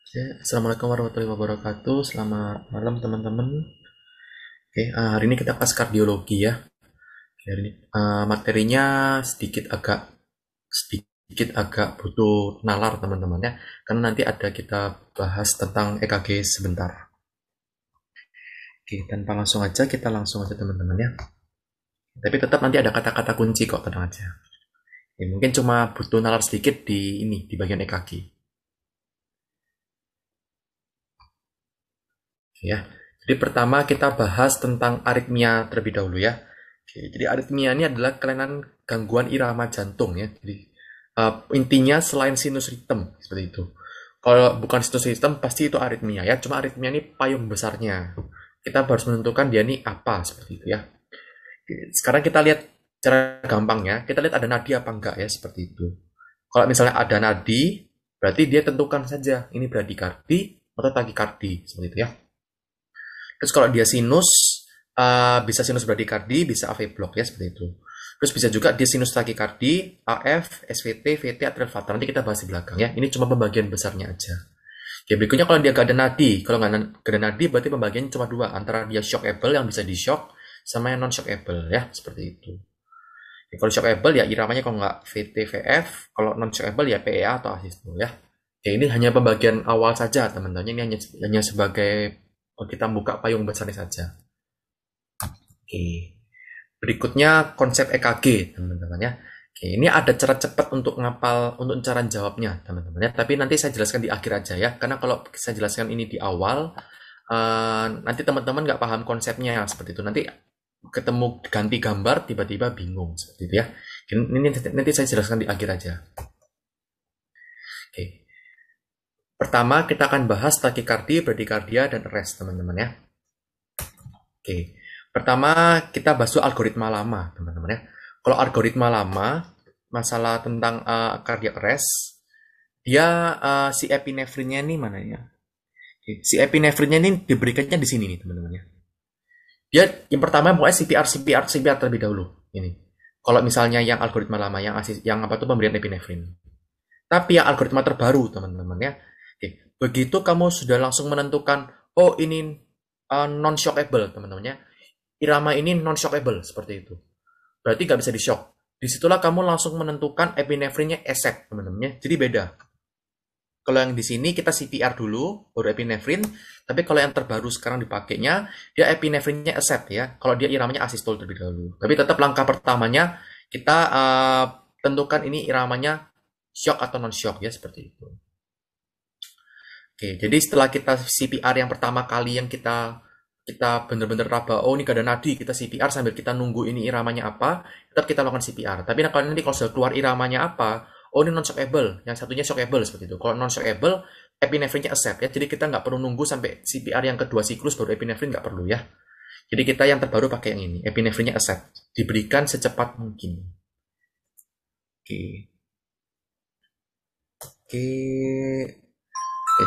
Oke, Assalamualaikum warahmatullahi wabarakatuh. Selamat malam teman-teman. Oke, uh, hari ini kita pas kardiologi ya. Oke, hari ini uh, materinya sedikit agak sedikit agak butuh nalar teman-teman ya, karena nanti ada kita bahas tentang EKG sebentar. Oke, tanpa langsung aja kita langsung aja teman-teman ya. Tapi tetap nanti ada kata-kata kunci kok tenang aja. Ya, mungkin cuma butuh nalar sedikit di ini di bagian EKG. ya. Jadi pertama kita bahas tentang aritmia terlebih dahulu ya. Oke, jadi aritmia ini adalah kelainan gangguan irama jantung ya. Jadi uh, intinya selain sinus ritm seperti itu. Kalau bukan sinus ritm pasti itu aritmia ya. Cuma aritmia ini payung besarnya. Kita harus menentukan dia ini apa seperti itu ya. Sekarang kita lihat cara gampangnya. Kita lihat ada nadi apa enggak ya seperti itu. Kalau misalnya ada nadi, berarti dia tentukan saja ini bradikardi atau takikardi seperti itu ya. Terus kalau dia sinus, uh, bisa sinus bradikardi, bisa AV block ya seperti itu. Terus bisa juga dia sinus takikardi, AF, SVT, VT, atrial fatal. Nanti kita bahas di belakang ya. Ini cuma pembagian besarnya aja. Ya berikutnya kalau dia gak nadi, kalau nggak ada nadi berarti pembagian cuma dua, antara dia shockable yang bisa di shock sama yang non shockable ya seperti itu. Ya, kalau shockable ya iramanya kalau nggak VT, VF, kalau non shockable ya PEA atau asistu ya. Ya ini hanya pembagian awal saja teman-teman. Ini hanya, hanya sebagai Oh, kita buka payung besarnya saja. Oke. Berikutnya konsep EKG, teman-teman ya. Oke, ini ada cara cepat untuk ngapal untuk cara jawabnya, teman-teman ya. Tapi nanti saya jelaskan di akhir aja ya, karena kalau saya jelaskan ini di awal, uh, nanti teman-teman nggak paham konsepnya ya, seperti itu. Nanti ketemu ganti gambar tiba-tiba bingung seperti itu ya. Ini nanti saya jelaskan di akhir aja. Pertama, kita akan bahas takikardi, bradikardia, dan rest, teman-teman ya. Oke, pertama kita bahas soal algoritma lama, teman-teman ya. Kalau algoritma lama, masalah tentang uh, cardiac arrest, dia uh, si epinefrinnya ini mana ya? Si epinefrinnya ini diberikannya di sini nih, teman-teman ya. Dia yang pertama pokoknya CPR, CPR, CPR terlebih dahulu. Ini. Kalau misalnya yang algoritma lama, yang asis, yang apa tuh pemberian epinefrin. Tapi yang algoritma terbaru, teman-teman ya, begitu kamu sudah langsung menentukan oh ini uh, eh, non shockable teman-temannya irama ini non shockable seperti itu berarti nggak bisa di shock disitulah kamu langsung menentukan epinefrinnya esek teman-temannya jadi beda kalau yang di sini kita CPR dulu baru epinefrin tapi kalau yang terbaru sekarang dipakainya dia epinefrinnya esek ya kalau dia iramanya asistol terlebih dahulu tapi tetap langkah pertamanya kita uh, tentukan ini iramanya shock atau non shock ya seperti itu Oke, jadi setelah kita CPR yang pertama kali yang kita kita benar bener raba, oh ini gak ada nadi, kita CPR sambil kita nunggu ini iramanya apa, tetap kita lakukan CPR. Tapi nah, kalau nanti kalau sudah keluar iramanya apa, oh ini non-shockable, yang satunya shockable seperti itu. Kalau non-shockable, epinefrinnya accept ya, jadi kita nggak perlu nunggu sampai CPR yang kedua siklus baru epinefrin nggak perlu ya. Jadi kita yang terbaru pakai yang ini, epinefrinnya accept, diberikan secepat mungkin. Oke. Oke,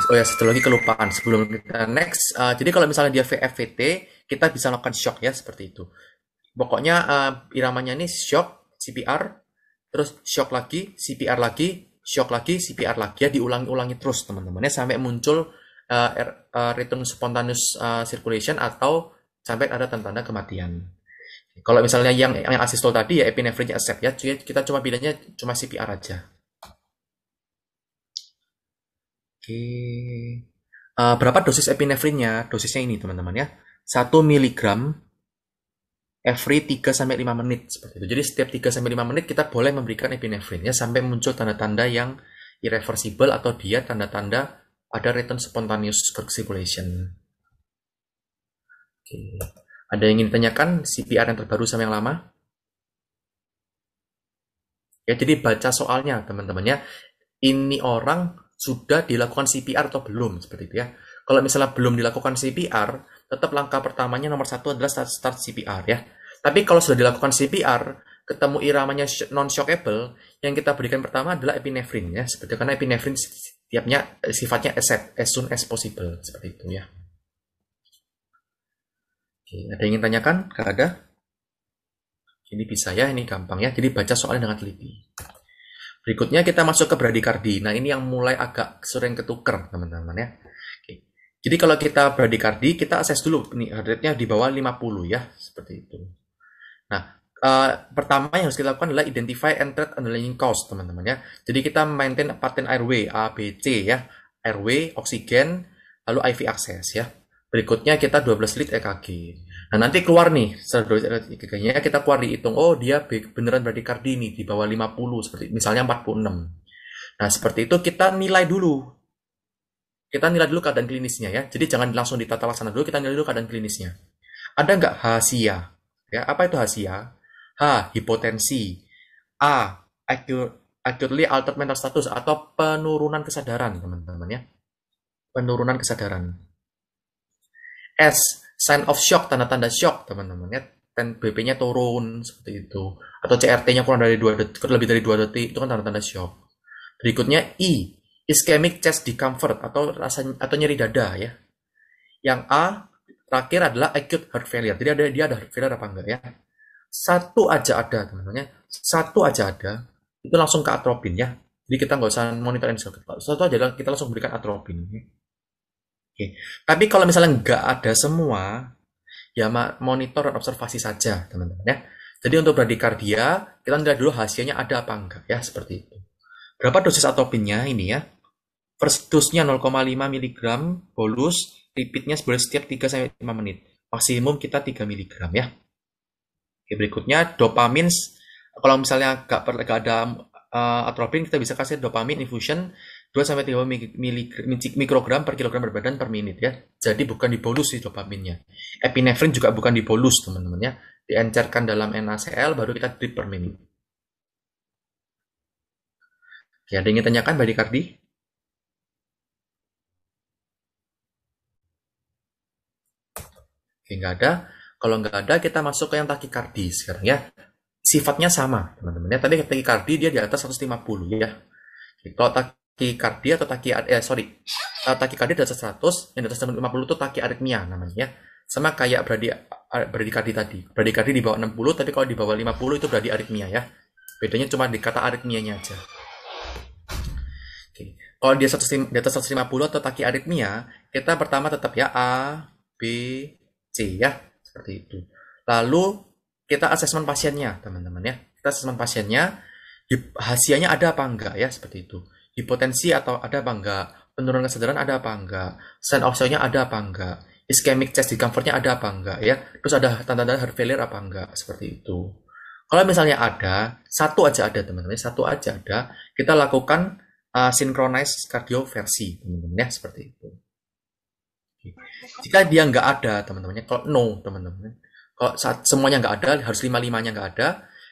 okay. Oh ya, satu lagi kelupaan. Sebelum kita next, uh, jadi kalau misalnya dia VFVT, kita bisa lakukan shock ya seperti itu. Pokoknya uh, iramanya ini shock, CPR, terus shock lagi, CPR lagi, shock lagi, CPR lagi. Ya diulangi-ulangi terus teman temannya sampai muncul uh, uh, return spontaneous uh, circulation atau sampai ada tanda-tanda kematian. Kalau misalnya yang yang asistol tadi ya epinephrine accept ya, kita cuma bedanya cuma CPR aja. Oke. Uh, berapa dosis epinefrinnya? Dosisnya ini teman-teman ya. 1 mg every 3 sampai 5 menit seperti itu. Jadi setiap 3 sampai 5 menit kita boleh memberikan epinefrinnya sampai muncul tanda-tanda yang irreversible atau dia tanda-tanda ada return spontaneous circulation. Oke. Ada yang ingin ditanyakan CPR yang terbaru sama yang lama? Ya, jadi baca soalnya teman-teman ya. Ini orang sudah dilakukan CPR atau belum seperti itu ya. Kalau misalnya belum dilakukan CPR, tetap langkah pertamanya nomor satu adalah start, start CPR ya. Tapi kalau sudah dilakukan CPR, ketemu iramanya non shockable, yang kita berikan pertama adalah epinefrin ya. Seperti karena epinefrin tiapnya eh, sifatnya as, as soon as possible seperti itu ya. Oke, ada yang ingin tanyakan? Gak ada? Ini bisa ya, ini gampang ya. Jadi baca soalnya dengan teliti. Berikutnya kita masuk ke bradikardi. Nah, ini yang mulai agak sering ketuker, teman-teman ya. Oke. Jadi kalau kita bradikardi, kita akses dulu nih heart rate-nya di bawah 50 ya, seperti itu. Nah, uh, pertama yang harus kita lakukan adalah identify and treat underlying cause, teman-teman ya. Jadi kita maintain patent airway A, B, C ya. Airway, oksigen, lalu IV access ya. Berikutnya kita 12 lead EKG. Nah nanti keluar nih seharusnya kita keluar dihitung oh dia beneran berarti ini di bawah 50 seperti misalnya 46. Nah seperti itu kita nilai dulu kita nilai dulu keadaan klinisnya ya. Jadi jangan langsung ditata laksana dulu kita nilai dulu keadaan klinisnya. Ada nggak hasia? Ya apa itu hasia? H hipotensi, A acutely altered mental status atau penurunan kesadaran teman-teman ya. Penurunan kesadaran. S sign of shock, tanda-tanda shock teman-teman ya. Dan BP-nya turun seperti itu. Atau CRT-nya kurang dari 2 detik, lebih dari 2 detik, itu kan tanda-tanda shock. Berikutnya I, e, ischemic chest discomfort atau rasa atau nyeri dada ya. Yang A terakhir adalah acute heart failure. Jadi ada dia ada heart failure apa enggak ya? Satu aja ada teman-teman ya. Satu aja ada itu langsung ke atropin ya. Jadi kita nggak usah monitorin sakit. Satu aja kita langsung berikan atropin. Ya. Oke. Tapi kalau misalnya nggak ada semua, ya monitor dan observasi saja, teman-teman ya. Jadi untuk bradikardia, kita lihat dulu hasilnya ada apa enggak ya, seperti itu. Berapa dosis atopinnya ini ya? First dose-nya 0,5 mg bolus, repeatnya boleh setiap 3 sampai 5 menit. Maksimum kita 3 mg ya. Oke, berikutnya dopamin kalau misalnya nggak ada eh, atropin kita bisa kasih dopamin infusion 2 sampai 3 mikrogram per kilogram berbadan badan per menit ya. Jadi bukan dibolus si dopaminnya. Epinefrin juga bukan dibolus teman-teman ya. Diencerkan dalam NaCl baru kita drip per menit. Oke, ada yang ingin tanyakan Mbak Dikardi? Oke, nggak ada. Kalau nggak ada, kita masuk ke yang takikardi sekarang ya. Sifatnya sama, teman-teman. Ya, tadi takikardi dia di atas 150 ya. Jadi, kalau takikardia atau taki eh sorry uh, takikardia di atas 100 yang di atas 50 itu takiaritmia namanya ya. sama kayak berarti kardi tadi kardi di bawah 60 tapi kalau di bawah 50 itu berarti aritmia ya bedanya cuma di kata aritmianya aja Oke. kalau dia di atas 150 atau takiaritmia kita pertama tetap ya A B C ya seperti itu lalu kita asesmen pasiennya teman-teman ya kita asesmen pasiennya hasilnya ada apa enggak ya seperti itu hipotensi atau ada apa enggak, penurunan kesadaran ada apa enggak, sign of show ada apa enggak, ischemic chest discomfortnya ada apa enggak ya, terus ada tanda-tanda heart failure apa enggak, seperti itu. Kalau misalnya ada, satu aja ada teman-teman, satu aja ada, kita lakukan uh, synchronized cardio versi teman-teman ya, seperti itu. Jika dia nggak ada teman-temannya, kalau no teman-teman, kalau saat semuanya nggak ada, harus lima-limanya nggak ada,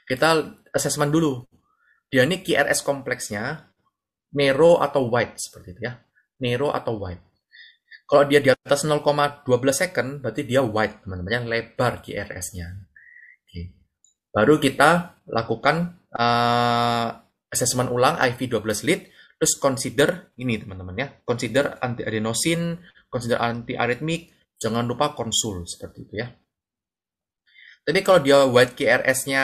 kita assessment dulu. Dia ini QRS kompleksnya Nero atau White seperti itu ya. Nero atau White. Kalau dia di atas 0,12 second, berarti dia wide, teman-teman, yang lebar GRS-nya. Oke. Baru kita lakukan uh, assessment ulang IV12 lead, terus consider ini teman-teman ya, consider anti adenosin, consider anti aritmik jangan lupa konsul seperti itu ya. Tapi kalau dia wide GRS-nya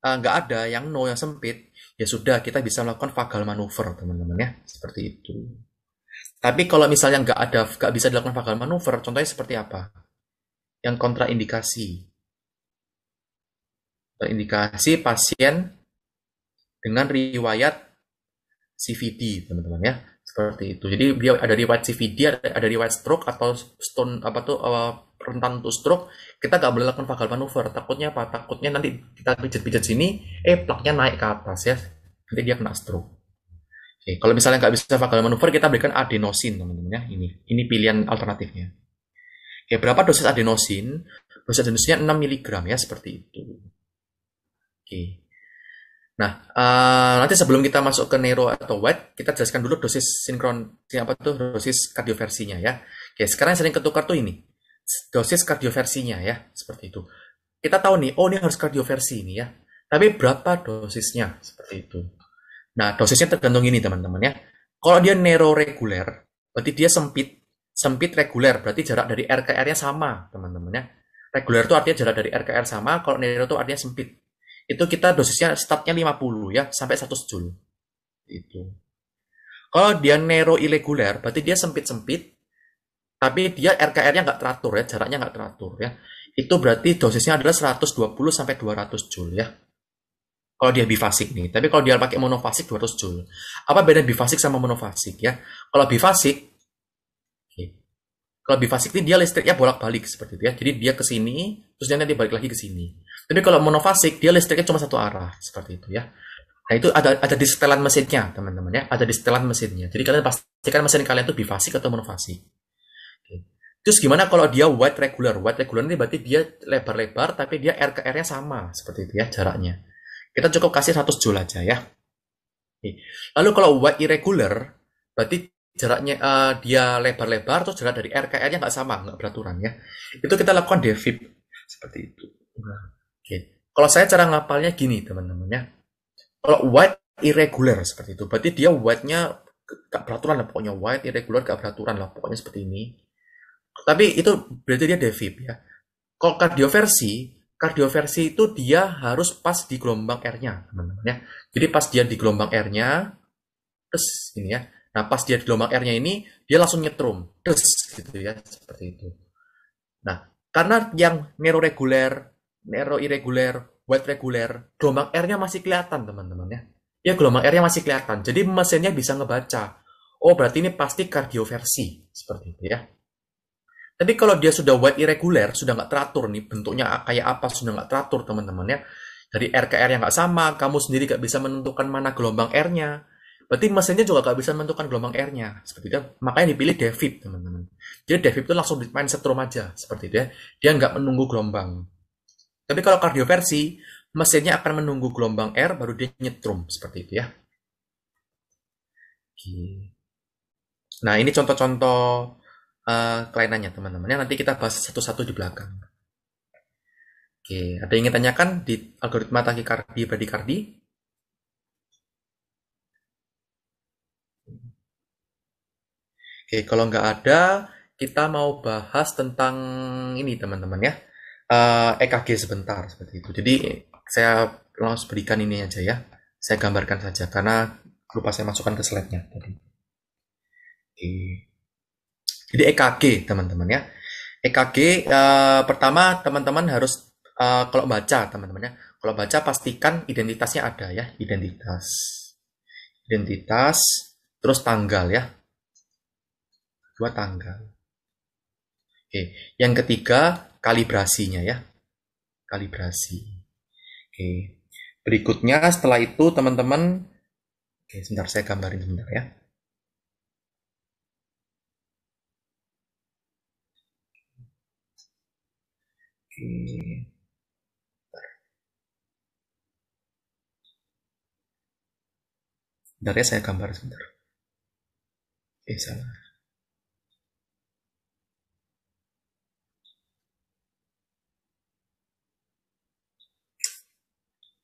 eh, nggak ada, yang no yang sempit, ya sudah kita bisa melakukan vagal manuver teman-teman ya seperti itu tapi kalau misalnya nggak ada nggak bisa dilakukan vagal manuver contohnya seperti apa yang kontraindikasi kontraindikasi pasien dengan riwayat CVD teman-teman ya seperti itu. Jadi dia ada riwayat CVD, ada, ada riwayat stroke atau stone apa tuh uh, rentan untuk stroke, kita nggak boleh lakukan vagal manuver. Takutnya apa? Takutnya nanti kita pijat-pijat sini, eh plaknya naik ke atas ya, nanti dia kena stroke. Oke, kalau misalnya nggak bisa vagal manuver, kita berikan adenosin teman-teman ya. Ini ini pilihan alternatifnya. Oke, berapa dosis adenosin? Dosis adenosinnya 6 mg ya seperti itu. Oke. Nah, uh, nanti sebelum kita masuk ke neuro atau white, kita jelaskan dulu dosis sinkron siapa tuh dosis kardioversinya ya. Oke, sekarang yang sering ketukar tuh ini. Dosis kardioversinya ya, seperti itu. Kita tahu nih, oh ini harus kardioversi ini ya. Tapi berapa dosisnya seperti itu. Nah, dosisnya tergantung ini teman-teman ya. Kalau dia neuro reguler, berarti dia sempit. Sempit reguler berarti jarak dari RKR-nya sama, teman-teman ya. Reguler itu artinya jarak dari RKR sama, kalau neuro itu artinya sempit itu kita dosisnya startnya 50 ya sampai 100 joule itu kalau dia nero irregular berarti dia sempit sempit tapi dia RKR-nya nggak teratur ya jaraknya nggak teratur ya itu berarti dosisnya adalah 120 sampai 200 joule ya kalau dia bifasik nih tapi kalau dia pakai monofasik 200 joule apa beda bifasik sama monofasik ya kalau bifasik kalau bifasik ini dia listriknya bolak-balik seperti itu ya. Jadi dia ke sini, terus dia nanti balik lagi ke sini. Tapi kalau monofasik, dia listriknya cuma satu arah, seperti itu ya. Nah itu ada ada di setelan mesinnya teman-teman ya, ada di setelan mesinnya. Jadi kalian pastikan mesin kalian itu bifasik atau monofasik. Oke. Terus gimana kalau dia wide regular? Wide regular ini berarti dia lebar-lebar tapi dia R ke R-nya sama seperti itu ya jaraknya. Kita cukup kasih 100 joule aja ya. Oke. Lalu kalau wide irregular berarti jaraknya uh, dia lebar-lebar terus jarak dari R ke R-nya nggak sama, nggak beraturan ya. Itu kita lakukan devip seperti itu. Nah. Kalau saya cara ngapalnya gini teman-teman ya. Kalau white irregular seperti itu, berarti dia white-nya gak peraturan lah pokoknya white irregular gak peraturan lah pokoknya seperti ini. Tapi itu berarti dia defib ya. Kalau kardioversi, kardioversi itu dia harus pas di gelombang R-nya, teman-teman ya. Jadi pas dia di gelombang R-nya, terus ini ya. Nah, pas dia di gelombang R-nya ini, dia langsung nyetrum, terus gitu ya, seperti itu. Nah, karena yang neuroreguler Nero irregular, white regular, gelombang R-nya masih kelihatan teman-teman ya. Ya gelombang R-nya masih kelihatan. Jadi mesinnya bisa ngebaca. Oh berarti ini pasti kardioversi seperti itu ya. Tapi kalau dia sudah white irregular, sudah nggak teratur nih bentuknya kayak apa sudah nggak teratur teman-teman ya. Dari R ke R yang nggak sama, kamu sendiri nggak bisa menentukan mana gelombang R-nya. Berarti mesinnya juga nggak bisa menentukan gelombang R-nya. Seperti itu. Makanya dipilih david teman-teman. Jadi david itu langsung main setrum aja seperti itu ya. Dia nggak menunggu gelombang. Tapi kalau kardioversi, mesinnya akan menunggu gelombang R baru dia nyetrum seperti itu ya. Oke. Nah ini contoh-contoh uh, kelainannya teman-teman. Ya, nanti kita bahas satu-satu di belakang. Oke, ada yang ingin tanyakan di algoritma tachycardia bradikardi? Oke, kalau nggak ada, kita mau bahas tentang ini teman-teman ya uh, eh, EKG sebentar seperti itu. Jadi saya langsung berikan ini aja ya. Saya gambarkan saja karena lupa saya masukkan ke slide-nya tadi. Oke. Jadi EKG teman-teman ya. EKG uh, eh, pertama teman-teman harus uh, kalau baca teman-teman ya. Kalau baca pastikan identitasnya ada ya, identitas. Identitas terus tanggal ya. Dua tanggal. Oke, yang ketiga kalibrasinya ya. Kalibrasi. Oke. Berikutnya setelah itu teman-teman Oke, sebentar saya gambarin sebentar ya. Oke. sebentar ya saya gambar sebentar. Eh salah.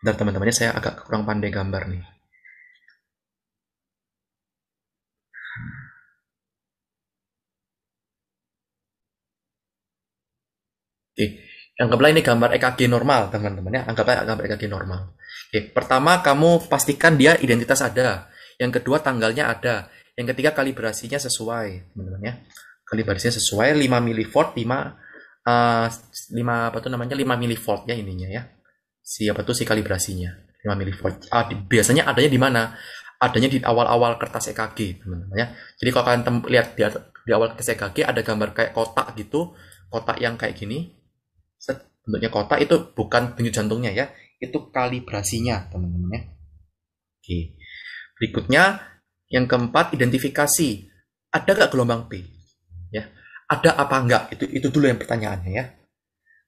dan teman-temannya saya agak kurang pandai gambar nih. Oke, anggaplah ini gambar EKG normal, teman-teman ya. Anggaplah gambar EKG normal. Oke, pertama kamu pastikan dia identitas ada. Yang kedua tanggalnya ada. Yang ketiga kalibrasinya sesuai, teman-teman ya. Kalibrasinya sesuai 5 milivolt 5 uh, 5 apa tuh namanya 5 milivolt ya ininya ya si apa tuh si kalibrasinya 5 milivolt. Ah, di, biasanya adanya di mana? Adanya di awal-awal kertas EKG, teman-teman ya. Jadi kalau kalian lihat di, di awal kertas EKG ada gambar kayak kotak gitu, kotak yang kayak gini. Set, bentuknya kotak itu bukan denyut jantungnya ya, itu kalibrasinya, teman-teman ya. Oke. Berikutnya yang keempat identifikasi. Ada nggak gelombang P? Ya. Ada apa enggak? Itu itu dulu yang pertanyaannya ya.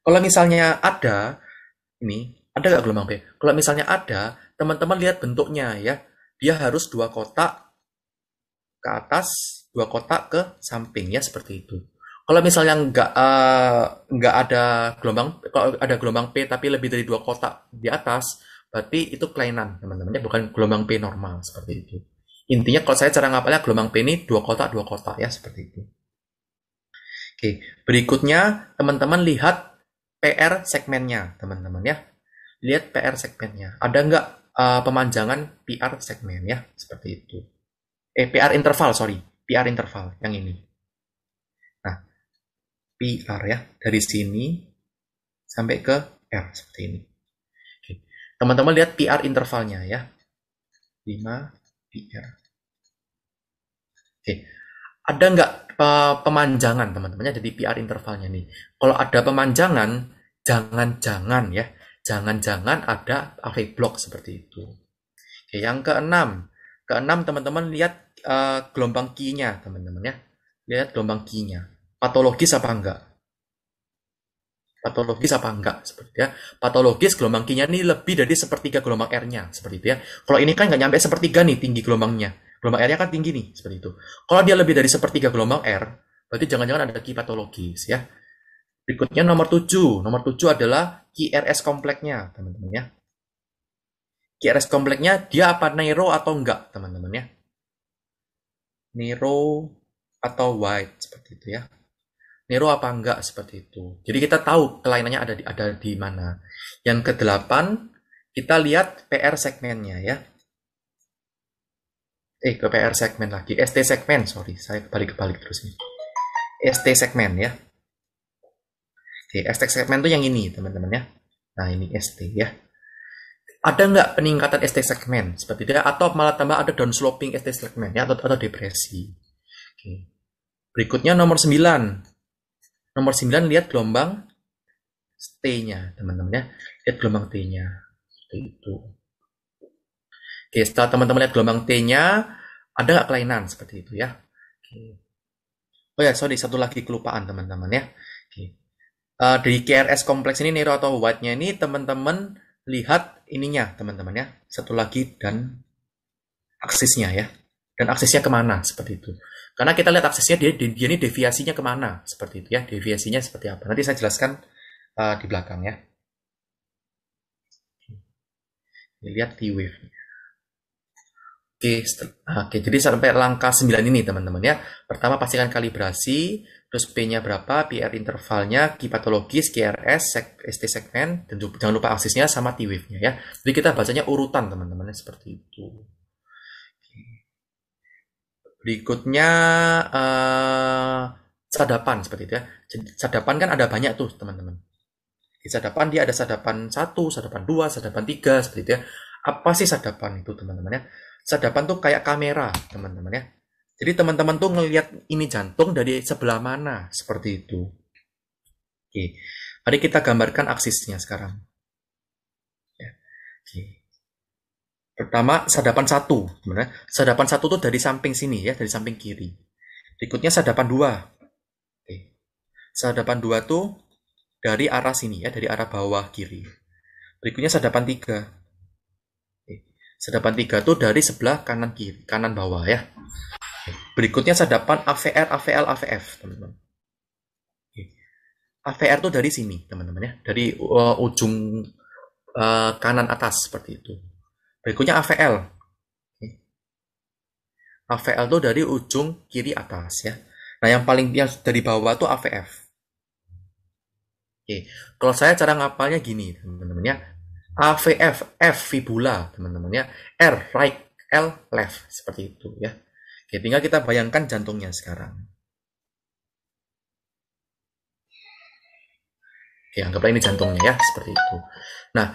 Kalau misalnya ada ini ada nggak gelombang B? Kalau misalnya ada, teman-teman lihat bentuknya ya. Dia harus dua kotak ke atas, dua kotak ke samping ya seperti itu. Kalau misalnya nggak uh, nggak ada gelombang, kalau ada gelombang P tapi lebih dari dua kotak di atas, berarti itu kelainan teman-temannya bukan gelombang P normal seperti itu. Intinya kalau saya cara ngapalnya gelombang P ini dua kotak dua kotak ya seperti itu. Oke, berikutnya teman-teman lihat PR segmennya teman-teman ya lihat PR segmennya. Ada nggak uh, pemanjangan PR segmen ya, seperti itu. Eh, PR interval, sorry. PR interval, yang ini. Nah, PR ya, dari sini sampai ke R, seperti ini. Teman-teman lihat PR intervalnya ya. 5 PR. Oke. Ada nggak eh, pemanjangan teman-temannya jadi PR intervalnya nih. Kalau ada pemanjangan, jangan-jangan ya jangan-jangan ada array block seperti itu. Oke, yang keenam, keenam teman-teman lihat uh, gelombang kinya teman-teman ya, lihat gelombang kinya. nya patologis apa enggak? Patologis apa enggak seperti ya? Patologis gelombang kinya ini lebih dari sepertiga gelombang R-nya seperti itu ya. Kalau ini kan nggak nyampe sepertiga nih tinggi gelombangnya, gelombang R-nya kan tinggi nih seperti itu. Kalau dia lebih dari sepertiga gelombang R, berarti jangan-jangan ada kipatologis patologis ya. Berikutnya nomor 7. Nomor 7 adalah QRS kompleknya, teman-teman ya. QRS kompleknya dia apa Nero atau enggak, teman-teman ya. Nero atau white seperti itu ya. Nero apa enggak seperti itu. Jadi kita tahu kelainannya ada di, ada di mana. Yang ke-8 kita lihat PR segmennya ya. Eh ke PR segmen lagi, ST segmen sorry, saya balik-balik terus nih. ST segmen ya. ST. segment segmen tuh yang ini, teman-teman ya. Nah, ini ST ya. Ada nggak peningkatan ST segment seperti itu atau malah tambah ada downsloping ST segment ya atau, atau depresi. Oke. Berikutnya nomor 9. Nomor 9 lihat gelombang T-nya, teman-teman ya. Lihat gelombang T-nya. Seperti itu. Oke, setelah teman-teman lihat gelombang T-nya, ada nggak kelainan seperti itu ya? Oke. Oh ya, sorry, satu lagi kelupaan teman-teman ya uh, eh, dari KRS kompleks ini Nero atau White-nya ini teman-teman lihat ininya teman-teman ya satu lagi dan aksisnya ya dan aksisnya kemana seperti itu karena kita lihat aksesnya dia, dia, ini deviasinya kemana seperti itu ya deviasinya seperti apa nanti saya jelaskan uh, di belakang ya lihat T wave -nya. Oke, ah, oke. Jadi sampai langkah 9 ini teman-teman ya. Pertama pastikan kalibrasi, terus P-nya berapa, PR intervalnya, Q patologis, QRS, seg ST segmen, dan jangan lupa aksisnya sama T wave-nya ya. Jadi kita bacanya urutan teman-teman ya, seperti itu. Berikutnya uh, sadapan seperti itu ya. Sadapan kan ada banyak tuh teman-teman. Di sadapan dia ada sadapan satu, sadapan dua, sadapan tiga seperti itu ya. Apa sih sadapan itu teman-teman ya? Sadapan tuh kayak kamera, teman-teman ya. Jadi teman-teman tuh ngelihat ini jantung dari sebelah mana, seperti itu. Oke. Mari kita gambarkan aksisnya sekarang. Ya, oke. Pertama, sadapan satu. -teman. Ya. sadapan satu tuh dari samping sini ya, dari samping kiri. Berikutnya sadapan dua. Oke. Sadapan dua tuh dari arah sini ya, dari arah bawah kiri. Berikutnya sadapan tiga. Sedapan 3 itu dari sebelah kanan kiri, kanan bawah ya. Berikutnya sedapan AVR, AVL, AVF, teman-teman. AVR itu dari sini, teman-teman ya. Dari uh, ujung uh, kanan atas seperti itu. Berikutnya AVL. AVL itu dari ujung kiri atas ya. Nah, yang paling yang dari bawah itu AVF. Oke, kalau saya cara ngapalnya gini, teman-teman ya. AVF, F fibula teman-teman ya, R right, L left seperti itu ya. Oke, tinggal kita bayangkan jantungnya sekarang. Oke, anggaplah ini jantungnya ya, seperti itu. Nah,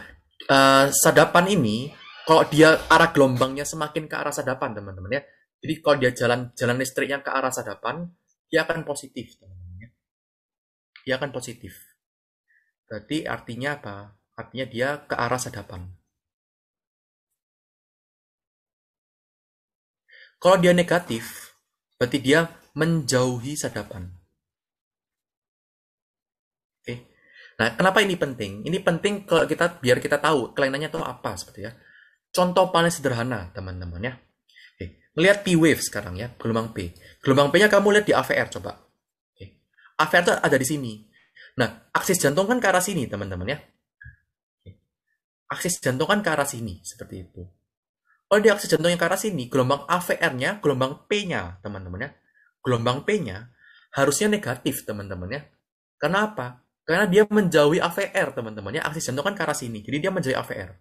uh, sadapan ini kalau dia arah gelombangnya semakin ke arah sadapan teman-teman ya. Jadi kalau dia jalan jalan listriknya ke arah sadapan, dia akan positif teman-teman ya. Dia akan positif. Berarti artinya apa? Artinya dia ke arah sadapan. Kalau dia negatif, berarti dia menjauhi sadapan. Oke. Nah, kenapa ini penting? Ini penting kalau kita biar kita tahu kelainannya itu apa seperti ya. Contoh paling sederhana, teman-teman ya. Oke. Lihat P wave sekarang ya, gelombang P. Gelombang P-nya kamu lihat di AVR coba. Oke. AVR itu ada di sini. Nah, aksis jantung kan ke arah sini, teman-teman ya aksis jantung kan ke arah sini, seperti itu. Kalau oh, di aksis jantung yang ke arah sini, gelombang AVR-nya, gelombang P-nya, teman-teman ya. Gelombang P-nya harusnya negatif, teman-teman ya. Kenapa? Karena dia menjauhi AVR, teman-teman ya. Aksis jantung kan ke arah sini, jadi dia menjauhi AVR.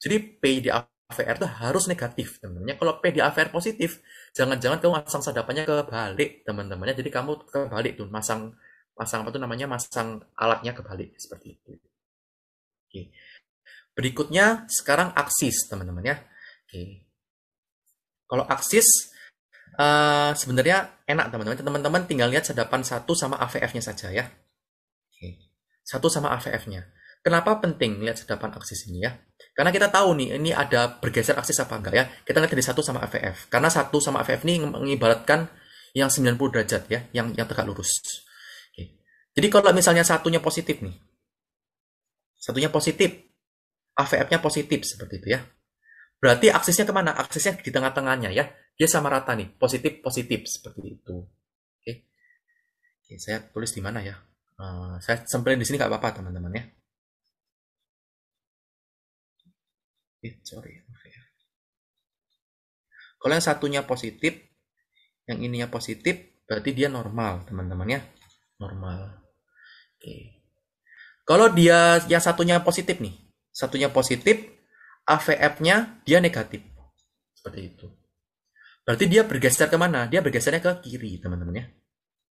Jadi P di AVR itu harus negatif, teman-teman ya. Kalau P di AVR positif, jangan-jangan kamu masang sadapannya kebalik, teman-teman ya. Jadi kamu kebalik tuh, masang masang apa tuh namanya, masang alatnya kebalik seperti itu. Oke. Berikutnya sekarang aksis teman-teman ya. Oke. Kalau aksis uh, sebenarnya enak teman-teman. Teman-teman tinggal lihat sedapan satu sama AVF-nya saja ya. Oke. Satu sama AVF-nya. Kenapa penting lihat sedapan aksis ini ya? Karena kita tahu nih ini ada bergeser aksis apa enggak ya. Kita lihat dari satu sama AVF. Karena satu sama AVF ini mengibaratkan yang 90 derajat ya, yang yang tegak lurus. Oke. Jadi kalau misalnya satunya positif nih. Satunya positif, AVF-nya positif seperti itu ya. Berarti aksesnya kemana? Aksesnya di tengah-tengahnya ya. Dia sama rata nih, positif positif seperti itu. Oke, Oke saya tulis di mana ya? Uh, saya sempelin di sini nggak apa-apa teman-teman ya. Eh, sorry. Ya. Kalau yang satunya positif, yang ininya positif, berarti dia normal, teman-teman ya. Normal. Oke. Kalau dia yang satunya positif nih, satunya positif, AVF-nya dia negatif. Seperti itu. Berarti dia bergeser kemana? Dia bergesernya ke kiri, teman-teman ya.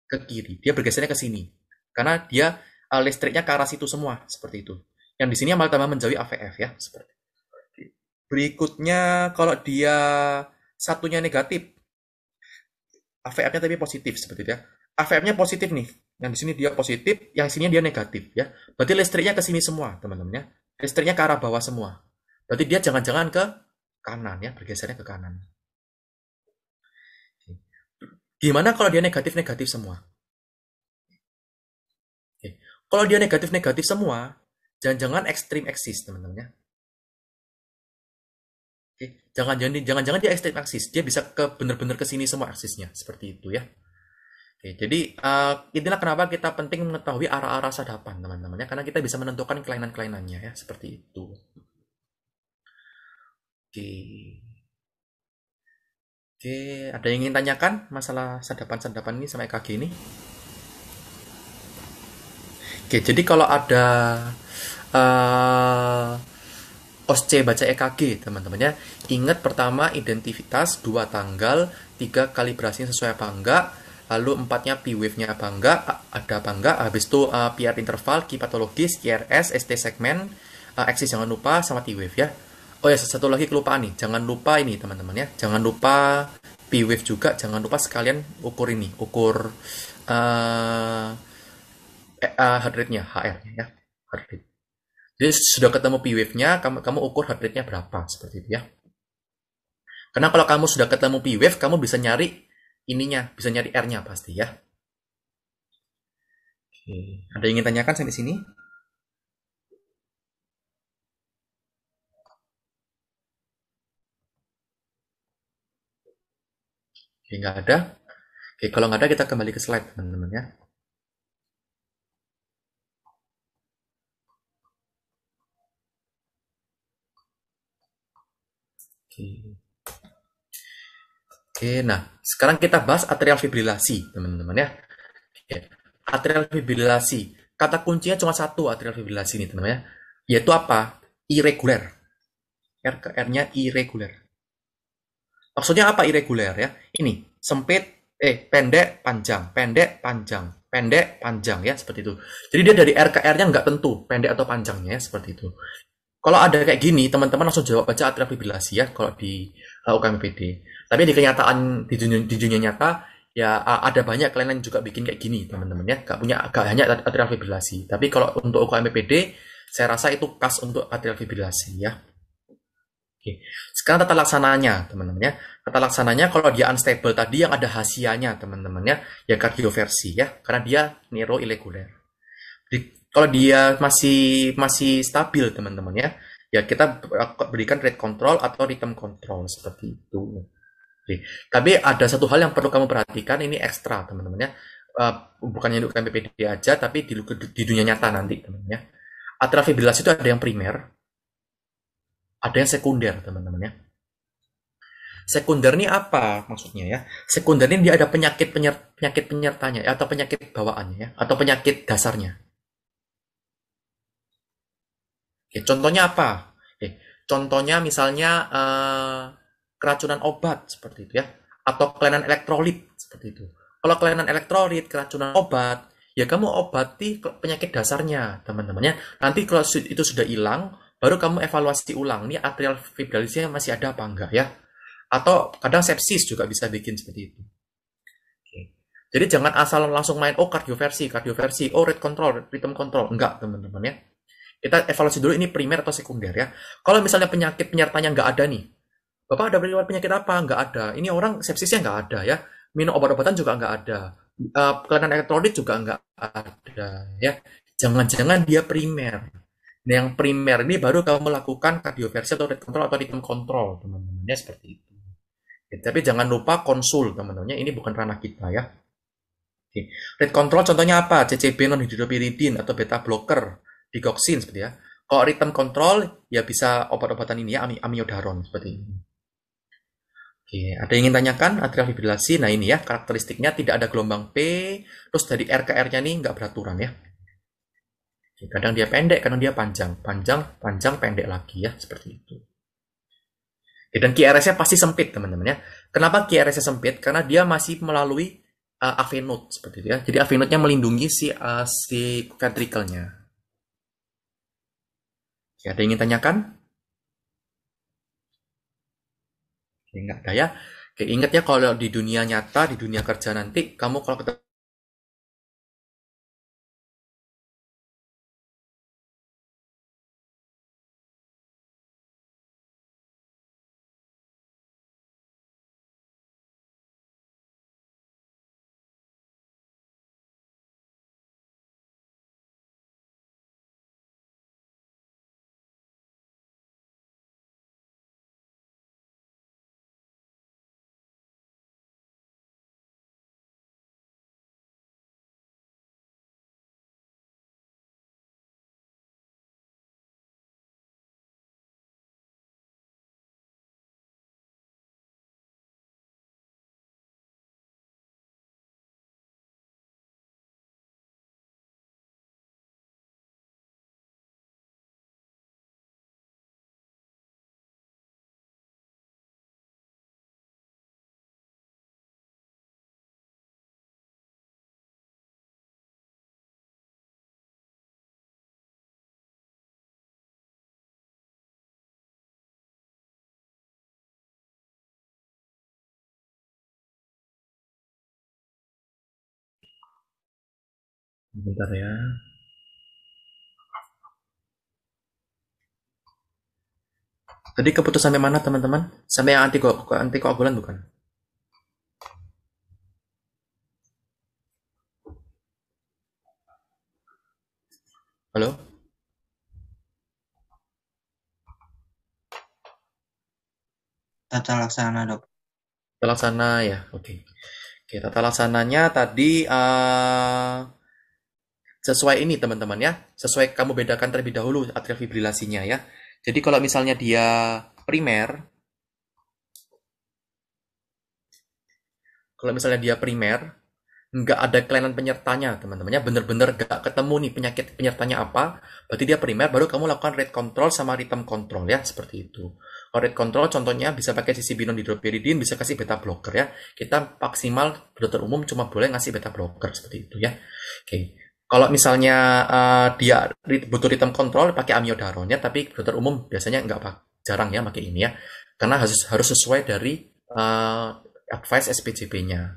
Ke kiri. Dia bergesernya ke sini. Karena dia eh, listriknya ke arah situ semua. Seperti itu. Yang di sini malah tambah menjauhi AVF ya. Seperti Berikutnya, kalau dia satunya negatif, AVF-nya tapi positif seperti itu ya. avf nya positif nih. Yang di sini dia positif, yang di sini dia negatif ya. Berarti listriknya ke sini semua, teman-teman ya listriknya ke arah bawah semua. Berarti dia jangan-jangan ke kanan ya, bergesernya ke kanan. Gimana kalau dia negatif-negatif semua? Oke. Kalau dia negatif-negatif semua, jangan-jangan ekstrim eksis teman-teman ya. jangan-jangan jangan-jangan dia ekstrim eksis, dia bisa ke benar-benar ke sini semua eksisnya, seperti itu ya. Oke, jadi uh, inilah kenapa kita penting mengetahui arah-arah sadapan teman-temannya karena kita bisa menentukan kelainan-kelainannya ya seperti itu. Oke. Oke, ada yang ingin tanyakan masalah sadapan-sadapan ini sama EKG ini? Oke, jadi kalau ada uh, eh, OSCE baca EKG teman-temannya ingat pertama identitas dua tanggal tiga kalibrasinya sesuai apa enggak lalu empatnya P wave-nya apa enggak, ada apa enggak, habis itu uh, eh, PR interval, Q patologis, QRS, ST segmen, uh, eh, eksis jangan lupa sama T wave ya. Oh ya, satu lagi kelupaan nih, jangan lupa ini teman-teman ya, jangan lupa P wave juga, jangan lupa sekalian ukur ini, ukur uh, uh, heart rate-nya, HR ya, heart rate. Jadi sudah ketemu P wave-nya, kamu kamu ukur heart rate-nya berapa seperti itu ya. Karena kalau kamu sudah ketemu P wave, kamu bisa nyari ininya, bisa nyari R-nya pasti ya. Oke. Ada yang ingin tanyakan sampai sini? Oke, nggak ada. Oke, kalau nggak ada kita kembali ke slide teman-teman ya. Oke. Oke, nah sekarang kita bahas atrial fibrilasi, teman-teman ya. Oke. Atrial fibrilasi. Kata kuncinya cuma satu atrial fibrilasi ini, teman-teman ya. Yaitu apa? Irregular. R ke R-nya irregular. Maksudnya apa irregular ya? Ini sempit, eh pendek, panjang, pendek, panjang, pendek, panjang ya seperti itu. Jadi dia dari R ke R-nya nggak tentu pendek atau panjangnya ya, seperti itu. Kalau ada kayak gini, teman-teman langsung jawab aja atrial fibrilasi ya kalau di uh, eh, UKMPD. Tapi di kenyataan di dunia, di dunia nyata ya ada banyak klien yang juga bikin kayak gini teman-teman ya gak punya gak hanya atrial fibrilasi tapi kalau untuk UKM PPD saya rasa itu khas untuk atrial fibrilasi ya oke sekarang tata laksananya teman-teman ya tata laksananya kalau dia unstable tadi yang ada hasianya teman-teman ya ya kardioversi ya karena dia neuroirregular di, kalau dia masih masih stabil teman-teman ya ya kita eh, berikan rate control atau rhythm control seperti itu tapi ada satu hal yang perlu kamu perhatikan ini ekstra teman-temannya. Uh, eh, bukan hanya untuk MPPD aja, tapi di, di dunia nyata nanti teman-temannya. Atrial fibrilasi itu ada yang primer, ada yang sekunder teman teman ya. Sekunder ini apa maksudnya ya? Sekunder ini dia ada penyakit penyer, penyakit penyertanya ya, atau penyakit bawaannya ya, atau penyakit dasarnya. Oke, contohnya apa? Oke, contohnya misalnya uh, keracunan obat seperti itu ya atau kelainan elektrolit seperti itu kalau kelainan elektrolit keracunan obat ya kamu obati penyakit dasarnya teman-temannya nanti kalau itu sudah hilang baru kamu evaluasi ulang nih atrial fibrilisnya masih ada apa enggak ya atau kadang sepsis juga bisa bikin seperti itu jadi jangan asal langsung main oh kardioversi, kardioversi, oh rate control, rhythm control, enggak teman temannya Kita evaluasi dulu ini primer atau sekunder ya. Kalau misalnya penyakit penyertanya nggak ada nih, Bapak ada riwayat penyakit apa? Enggak ada. Ini orang sepsisnya enggak ada ya. Minum obat-obatan juga enggak ada. Uh, kelainan elektrolit juga enggak ada ya. Jangan-jangan dia primer. Nah, yang primer ini baru kamu melakukan kardioversi atau rate control atau rhythm control, teman-temannya seperti itu. Ya, tapi jangan lupa konsul, teman-temannya. Ini bukan ranah kita ya. Oke. Rate control contohnya apa? CCB non-hidropiridin atau beta blocker, digoxin seperti ya. Kalau rhythm control ya bisa obat-obatan ini ya, amiodaron seperti ini. Oke, ada yang ingin tanyakan atrial fibrilasi? Nah ini ya, karakteristiknya tidak ada gelombang P, terus dari R ke R-nya nih nggak beraturan ya. Kadang dia pendek, kadang dia panjang. Panjang, panjang, pendek lagi ya, seperti itu. Oke, dan QRS-nya pasti sempit teman-teman ya. Kenapa QRS-nya sempit? Karena dia masih melalui uh, eh, AV node seperti itu ya. Jadi AV node-nya melindungi si, uh, si ventricle-nya. Oke, ada yang ingin tanyakan? ingat ya. Oke, ya kalau di dunia nyata, di dunia kerja nanti kamu kalau ketemu Bentar ya. Tadi keputusan sampai mana teman-teman? Sampai yang anti ko anti koagulan bukan? Halo? Tata laksana dok. Tata laksana ya, oke. Okay. Oke, okay, tata laksananya tadi uh, sesuai ini teman-teman ya, sesuai kamu bedakan terlebih dahulu atrial fibrilasinya ya. Jadi kalau misalnya dia primer, kalau misalnya dia primer, nggak ada kelainan penyertanya teman-temannya, bener-bener nggak ketemu nih penyakit penyertanya apa, berarti dia primer, baru kamu lakukan rate control sama rhythm control ya, seperti itu. Kalau rate control contohnya bisa pakai sisi binon hidropiridin, bisa kasih beta blocker ya. Kita maksimal dokter umum cuma boleh ngasih beta blocker seperti itu ya. Oke. Okay. Kalau misalnya uh, dia butuh rhythm control pakai amiodaronnya, tapi dokter umum biasanya nggak jarang ya pakai ini ya, karena harus harus sesuai dari uh, advice SPJP-nya.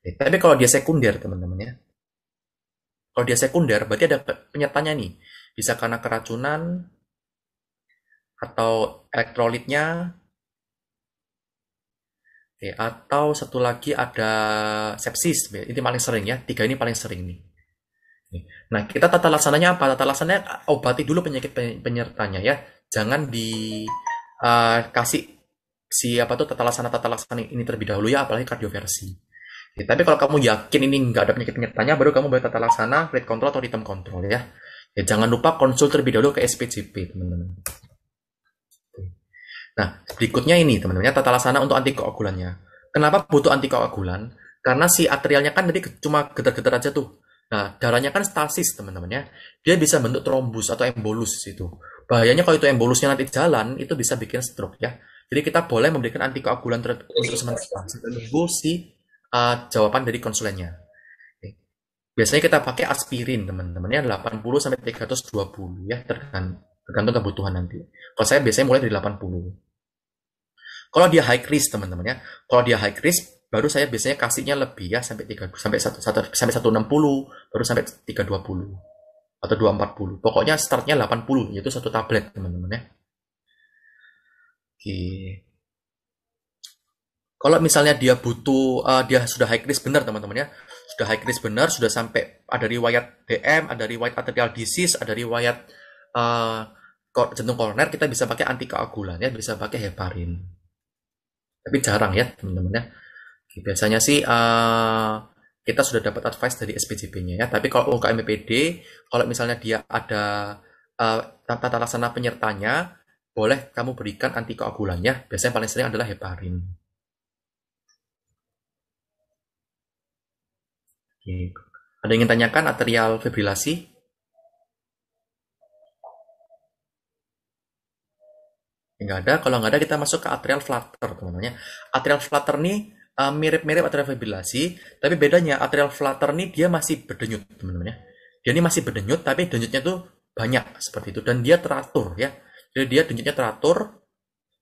Eh, tapi kalau dia sekunder teman-teman ya, kalau dia sekunder berarti ada penyertanya nih, bisa karena keracunan atau elektrolitnya, Oke, atau satu lagi ada sepsis, ini paling sering ya, tiga ini paling sering nih. Nah, kita tata laksananya apa? Tata laksananya eh, obati dulu penyakit penyertanya ya. Jangan dikasih eh, uh, si apa tuh tata laksana tata laksana ini terlebih dahulu ya, apalagi kardioversi. Ya, tapi kalau kamu yakin ini nggak ada penyakit penyertanya, baru kamu boleh tata laksana rate control atau rhythm control ya. Ya jangan lupa konsul terlebih dahulu ke SPCP teman-teman. Nah, berikutnya ini teman-teman, ya, tata laksana untuk antikoagulannya. Kenapa butuh antikoagulan? Karena si atrialnya kan tadi cuma getar-getar aja tuh Nah, darahnya kan stasis, teman-teman ya. Dia bisa bentuk trombus atau embolus itu. Bahayanya kalau itu embolusnya nanti jalan, itu bisa bikin stroke ya. Jadi kita boleh memberikan antikoagulan untuk sementara menunggu si uh, eh, jawaban dari konsulennya. Biasanya kita pakai aspirin, teman-teman ya, 80 sampai 320 ya, tergantung, tergantung kebutuhan nanti. Kalau saya biasanya mulai dari 80. Kalau dia high risk, teman-teman ya. Kalau dia high risk, baru saya biasanya kasihnya lebih ya sampai 3 sampai 1, 1 sampai 160 baru sampai 320 atau 240 pokoknya startnya 80 yaitu satu tablet teman-teman ya oke kalau misalnya dia butuh uh, dia sudah high risk benar teman-teman ya sudah high risk benar sudah sampai ada riwayat DM ada riwayat arterial disease ada riwayat uh, jantung koroner kita bisa pakai antikoagulan ya bisa pakai heparin tapi jarang ya teman-teman ya Biasanya sih uh, kita sudah dapat advice dari SPJP-nya ya. Tapi kalau UKM BPD, kalau misalnya dia ada uh, tata laksana penyertanya, boleh kamu berikan anti antikoagulannya. Biasanya paling sering adalah heparin. Oke. Ada yang ingin tanyakan arterial fibrilasi? Enggak ada. Kalau nggak ada, kita masuk ke atrial flutter, teman-teman. Atrial flutter nih mirip eh, mirip-mirip atrial fibrilasi, tapi bedanya atrial flutter ini dia masih berdenyut, teman-teman ya. Dia ini masih berdenyut, tapi denyutnya tuh banyak seperti itu dan dia teratur ya. Jadi dia denyutnya teratur,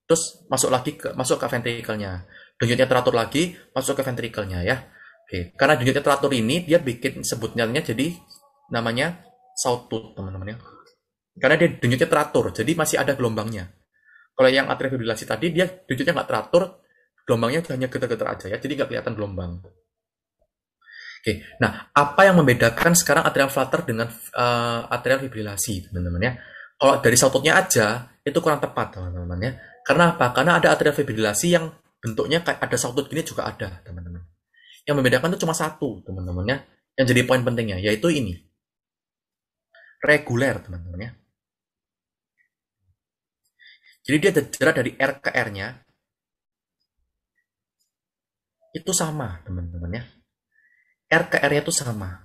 terus masuk lagi ke masuk ke ventrikelnya. Denyutnya teratur lagi, masuk ke ventrikelnya ya. Oke, karena denyutnya teratur ini dia bikin sebutnya jadi namanya sawtooth, teman-teman ya. Karena dia denyutnya teratur, jadi masih ada gelombangnya. Kalau yang atrial fibrilasi tadi dia denyutnya nggak teratur, Gelombangnya hanya getar-getar aja ya, jadi nggak kelihatan gelombang. Oke, nah apa yang membedakan sekarang atrial flutter dengan uh, atrial fibrilasi, teman-teman ya? Kalau dari saututnya aja itu kurang tepat, teman-teman ya. Karena apa? Karena ada atrial fibrilasi yang bentuknya kayak ada sautut gini juga ada, teman-teman. Yang membedakan itu cuma satu, teman-teman ya. Yang jadi poin pentingnya yaitu ini. Reguler, teman-teman ya. Jadi dia ada jarak dari R ke R-nya, itu sama teman-teman ya R ke R itu sama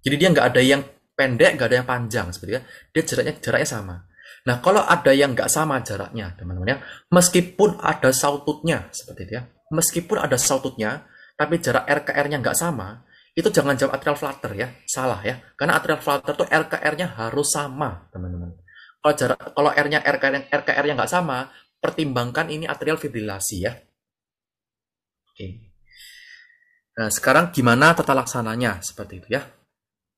jadi dia nggak ada yang pendek nggak ada yang panjang seperti itu ya. dia jaraknya jaraknya sama nah kalau ada yang nggak sama jaraknya teman-teman ya meskipun ada saututnya seperti itu ya meskipun ada saututnya tapi jarak R ke R-nya nggak sama itu jangan jawab atrial flutter ya salah ya karena atrial flutter tuh R ke R-nya harus sama teman-teman kalau jarak kalau R-nya R ke R-nya nggak sama pertimbangkan ini atrial fibrilasi ya Oke. Nah, sekarang gimana tata laksananya seperti itu ya?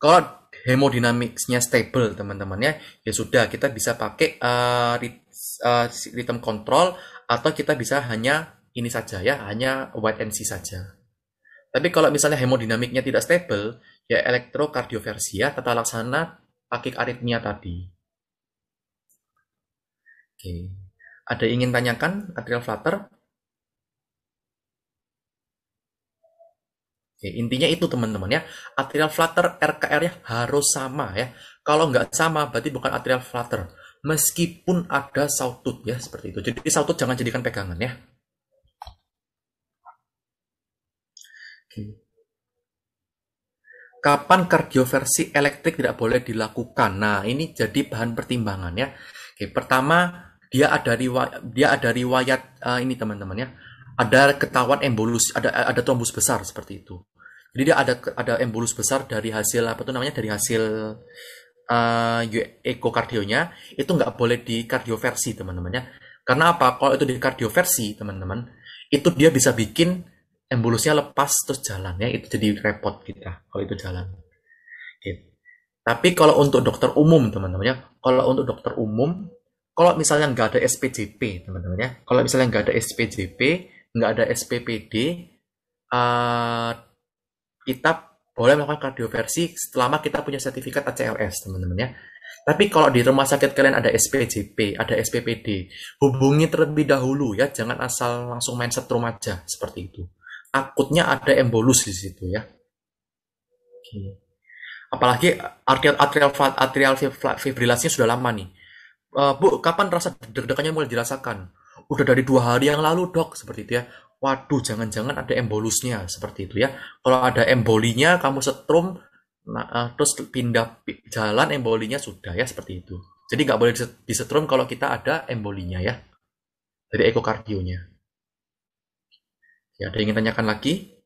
Kalau hemodinamiknya stable teman-teman ya, ya sudah kita bisa pakai uh, rhythm control atau kita bisa hanya ini saja ya, hanya white and see saja. Tapi kalau misalnya hemodinamiknya tidak stable, ya ya, tata laksana pakai aritmia tadi. Oke. Ada yang ingin tanyakan, atrial flutter? Oke, intinya itu teman-teman ya. Atrial flutter RKR-nya harus sama ya. Kalau nggak sama berarti bukan atrial flutter. Meskipun ada sautut ya seperti itu. Jadi sautut jangan jadikan pegangan ya. Oke. Kapan kardioversi elektrik tidak boleh dilakukan? Nah, ini jadi bahan pertimbangan ya. Oke, pertama dia ada riwayat dia ada riwayat uh, ini teman-teman ya ada ketahuan embolus, ada ada trombus besar seperti itu jadi dia ada ada embolus besar dari hasil apa tuh namanya dari hasil uh, ekokardionya itu nggak boleh di kardioversi teman-teman ya karena apa kalau itu di kardioversi teman-teman itu dia bisa bikin embolusnya lepas terus jalan ya itu jadi repot kita kalau itu jalan gitu. tapi kalau untuk dokter umum teman-teman ya kalau untuk dokter umum kalau misalnya nggak ada SPJP teman-teman ya kalau misalnya nggak ada SPJP nggak ada SPPD uh, eh, kita boleh melakukan kardioversi selama kita punya sertifikat ACLS, teman-teman ya. Tapi kalau di rumah sakit kalian ada SPJP, ada SPPD, hubungi terlebih dahulu ya, jangan asal langsung main setrum aja seperti itu. Akutnya ada embolus di situ ya. Apalagi atrial atrial atrial fibrilasinya sudah lama nih. Uh, bu, kapan rasa deg-degannya mulai dirasakan? Udah dari dua hari yang lalu dok, seperti itu ya waduh jangan-jangan ada embolusnya seperti itu ya. Kalau ada embolinya kamu setrum nah, uh, terus pindah jalan embolinya sudah ya seperti itu. Jadi nggak boleh disetrum kalau kita ada embolinya ya. Dari ekokardionya. Ya, ada yang ingin tanyakan lagi?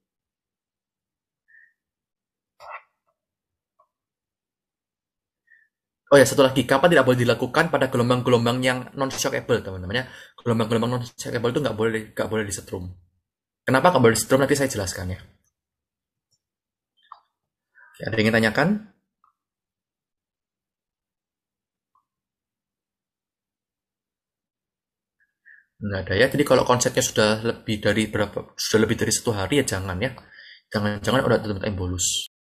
Oh ya, satu lagi, kapan tidak boleh dilakukan pada gelombang-gelombang yang non-shockable, teman-teman ya. Gelombang-gelombang non-shockable itu nggak boleh nggak boleh disetrum. Kenapa kabar storm nanti saya jelaskan ya. Oke, ada yang ingin tanyakan? Nggak ada ya. Jadi kalau konsepnya sudah lebih dari berapa, sudah lebih dari satu hari ya jangan ya. Jangan-jangan udah terbentuk embolus.